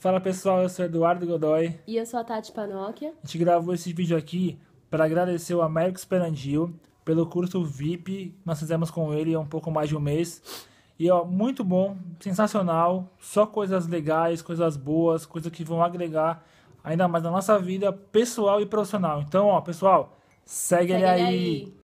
Fala pessoal, eu sou Eduardo Godoy. E eu sou a Tati Panóquia. A gente gravou esse vídeo aqui para agradecer o Américo Esperandil pelo curso VIP nós fizemos com ele há um pouco mais de um mês. E ó, muito bom, sensacional, só coisas legais, coisas boas, coisas que vão agregar ainda mais na nossa vida pessoal e profissional. Então, ó, pessoal, segue, segue ele aí. aí.